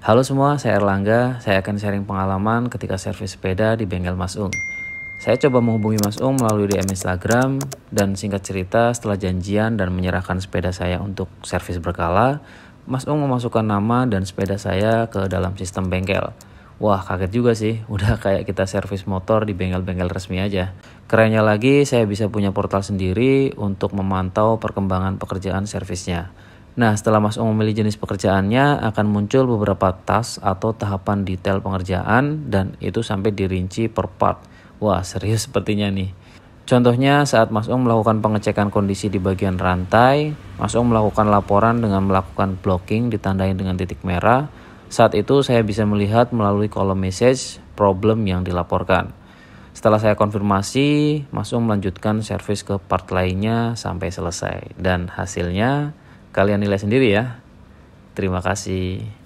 Halo semua, saya Erlangga. Saya akan sharing pengalaman ketika servis sepeda di bengkel Mas Ung. Saya coba menghubungi Mas Ung melalui DM Instagram dan singkat cerita setelah janjian dan menyerahkan sepeda saya untuk servis berkala, Mas Ung memasukkan nama dan sepeda saya ke dalam sistem bengkel. Wah kaget juga sih, udah kayak kita servis motor di bengkel-bengkel resmi aja. Kerennya lagi, saya bisa punya portal sendiri untuk memantau perkembangan pekerjaan servisnya. Nah, setelah Mas Ong memilih jenis pekerjaannya, akan muncul beberapa task atau tahapan detail pengerjaan dan itu sampai dirinci per part. Wah, serius sepertinya nih. Contohnya saat Mas Ong melakukan pengecekan kondisi di bagian rantai, Mas Ong melakukan laporan dengan melakukan blocking ditandai dengan titik merah. Saat itu saya bisa melihat melalui kolom message problem yang dilaporkan. Setelah saya konfirmasi, Mas Ong melanjutkan service ke part lainnya sampai selesai. Dan hasilnya Kalian nilai sendiri ya. Terima kasih.